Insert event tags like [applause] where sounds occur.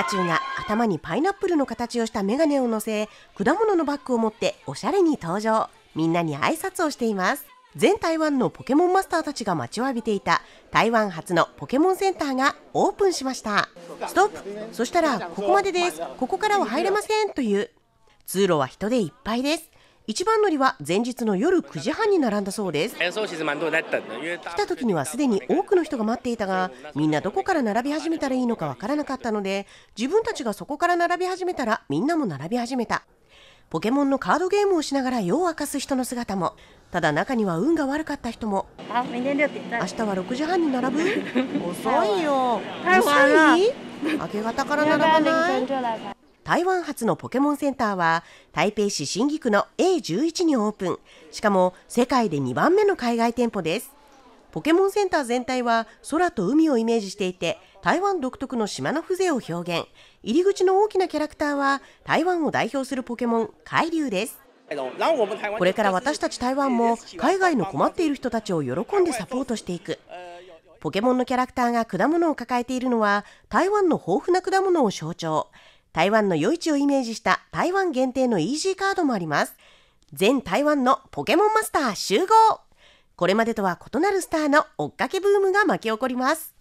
カチュウが頭にパイナップルの形をしたメガネを乗せ果物のバッグを持っておしゃれに登場みんなに挨拶をしています全台湾のポケモンマスターたちが待ちわびていた台湾初のポケモンセンターがオープンしましたストップそしたらここまでですここからは入れませんという通路は人でいっぱいです一番乗りは前日の夜9時半に並んだそうです来た時にはすでに多くの人が待っていたがみんなどこから並び始めたらいいのかわからなかったので自分たちがそこから並び始めたらみんなも並び始めたポケモンのカードゲームをしながら夜を明かす人の姿もただ中には運が悪かった人も明日は6時半に並ぶ [laughs] 遅いよ遅い明け方から並ばない台湾発のポケモンセンターは台北市新宿区の A11 にオープンしかも世界で2番目の海外店舗ですポケモンセンター全体は空と海をイメージしていて台湾独特の島の風情を表現入り口の大きなキャラクターは台湾を代表するポケモン海流ですこれから私たち台湾も海外の困っている人たちを喜んでサポートしていくポケモンのキャラクターが果物を抱えているのは台湾の豊富な果物を象徴台湾の夜市をイメージした台湾限定のイージーカードもあります。全台湾のポケモンマスター集合これまでとは異なるスターの追っかけブームが巻き起こります。